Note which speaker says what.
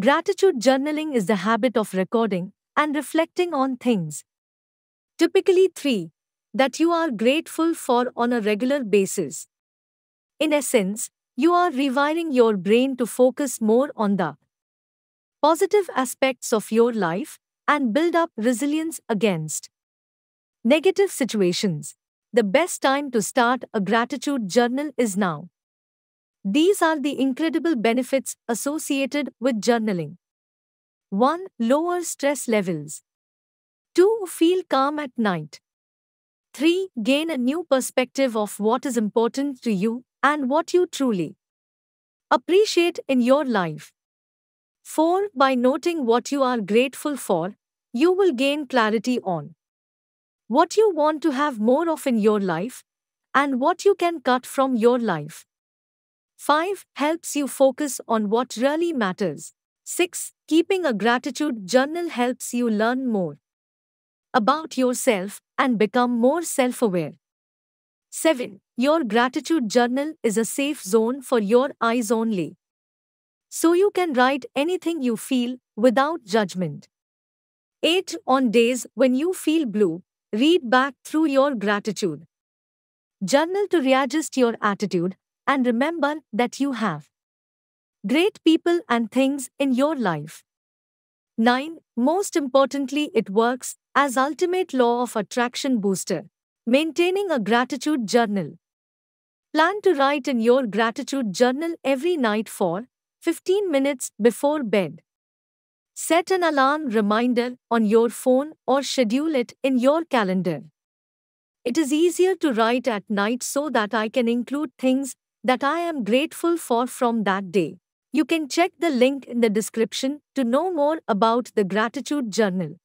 Speaker 1: Gratitude journaling is the habit of recording and reflecting on things, typically three, that you are grateful for on a regular basis. In essence, you are rewiring your brain to focus more on the positive aspects of your life and build up resilience against negative situations. The best time to start a gratitude journal is now. These are the incredible benefits associated with journaling. 1. Lower stress levels. 2. Feel calm at night. 3. Gain a new perspective of what is important to you and what you truly appreciate in your life. 4. By noting what you are grateful for, you will gain clarity on what you want to have more of in your life and what you can cut from your life. 5. Helps you focus on what really matters. 6. Keeping a gratitude journal helps you learn more about yourself and become more self aware. 7. Your gratitude journal is a safe zone for your eyes only. So you can write anything you feel without judgment. 8. On days when you feel blue, read back through your gratitude. Journal to readjust your attitude and remember that you have great people and things in your life. 9. Most importantly, it works as ultimate law of attraction booster. Maintaining a gratitude journal. Plan to write in your gratitude journal every night for 15 minutes before bed. Set an alarm reminder on your phone or schedule it in your calendar. It is easier to write at night so that I can include things that I am grateful for from that day. You can check the link in the description to know more about the gratitude journal.